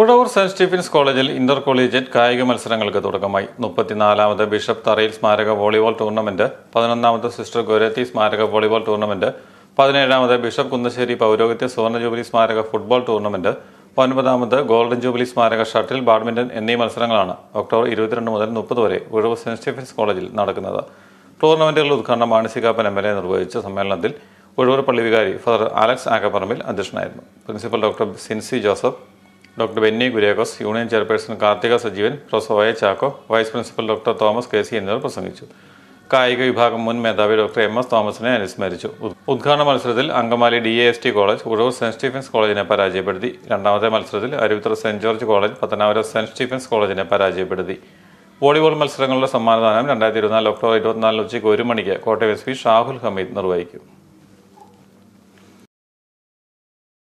Uzhavoor saint Stephen's കോളേജിൽ inter collegiate കായിക മത്സരങ്ങൾക്ക് തുടക്കമായി മുപ്പത്തിനാലാമത് ബിഷപ്പ് തറയിൽ സ്മാരക വോളിബോൾ ടൂർണമെന്റ് പതിനൊന്നാമത് സിസ്റ്റർ ഗുരത്തി സ്മാരക വോളിബോൾ ടൂർണമെന്റ് പതിനേഴാമത് ബിഷപ്പ് കുന്നശ്ശേരി പൗരോഗത്യ സുവർണ ജൂബിലി സ്മാരക ഫുട്ബോൾ ടൂർണമെന്റ് ഒൻപതാമത് ഗോൾഡൻ ജൂബിലി സ്മാരക ഷട്ടിൽ ബാഡ്മിന്റൺ എന്നീ മത്സരങ്ങളാണ് ഒക്ടോബർ ഇരുപത്തിരണ്ട് മുതൽ മുപ്പത് വരെ ഉഴവ് സെന്റ് സ്റ്റീഫൻസ് കോളേജിൽ നടക്കുന്നത് ടൂർണമെന്റുകളുടെ ഉദ്ഘാടനം മാണിസികാപ്പൻ എം എൽ എ നിർവഹിച്ച സമ്മേളനത്തിൽ ഉഴവൂർ പള്ളി വികാരി ഫാദർ അലക്സ് ആക്കപ്പറമ്പിൽ അധ്യക്ഷനായിരുന്നു principal doctor Sincy Joseph doctor Benny Kuriakose union chairperson Karthika Sajeevan professor Chacko vice principal doctor Thomas K C എന്നിവർ പ്രസംഗിച്ചു കായിക വിഭാഗം മുൻ മേധാവി ഡോക്ടർ എം എസ് തോമസിനെ അനുസ്മരിച്ചു ഉദ്ഘാടന മത്സരത്തിൽ Angamaly D A S T college Uzhavoor saint Stephen's കോളേജിനെ പരാജയപ്പെടുത്തി രണ്ടാമത്തെ മത്സരത്തിൽ Aruvithura saint George college Pathanapuram saint Stephen's കോളേജിനെ പരാജയപ്പെടുത്തി വോളിബോൾ മത്സരങ്ങളുടെ സമ്മാനദാനം രണ്ടായിരത്തി ഇരുപത്തിനാല് ഒക്ടോബർ ഇരുപത്തിനാലിന് ഉച്ചയ്ക്ക് ഒരു മണിക്ക് കോട്ടയം എസ് പി ഷാഹുൽ ഹമീദ് നിർവഹിക്കും